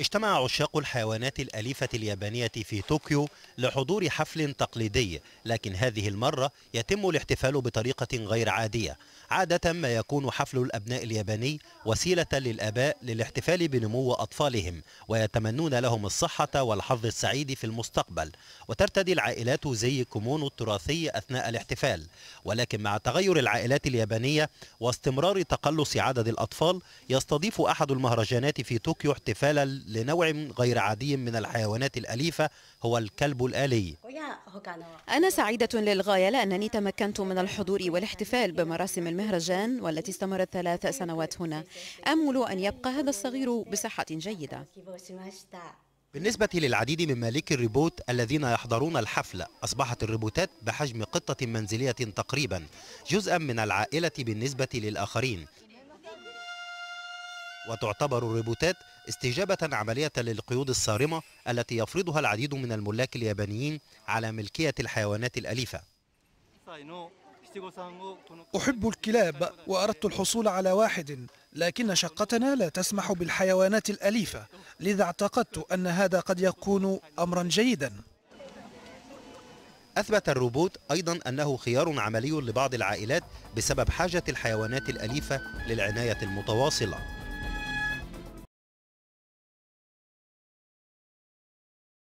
اجتمع عشاق الحيوانات الأليفة اليابانية في طوكيو لحضور حفل تقليدي لكن هذه المرة يتم الاحتفال بطريقة غير عادية عادة ما يكون حفل الأبناء الياباني وسيلة للآباء للاحتفال بنمو أطفالهم ويتمنون لهم الصحة والحظ السعيد في المستقبل وترتدي العائلات زي كومونو التراثي أثناء الاحتفال ولكن مع تغير العائلات اليابانية واستمرار تقلص عدد الأطفال يستضيف أحد المهرجانات في طوكيو احتفالا لنوع غير عادي من الحيوانات الأليفة هو الكلب الآلي أنا سعيدة للغاية لأنني تمكنت من الحضور والاحتفال بمراسم المهرجان والتي استمرت ثلاث سنوات هنا أمل أن يبقى هذا الصغير بصحة جيدة بالنسبة للعديد من مالكي الريبوت الذين يحضرون الحفلة أصبحت الريبوتات بحجم قطة منزلية تقريبا جزءا من العائلة بالنسبة للآخرين وتعتبر الريبوتات استجابة عملية للقيود الصارمة التي يفرضها العديد من الملاك اليابانيين على ملكية الحيوانات الأليفة أحب الكلاب وأردت الحصول على واحد لكن شقتنا لا تسمح بالحيوانات الأليفة لذا اعتقدت أن هذا قد يكون أمرا جيدا أثبت الروبوت أيضا أنه خيار عملي لبعض العائلات بسبب حاجة الحيوانات الأليفة للعناية المتواصلة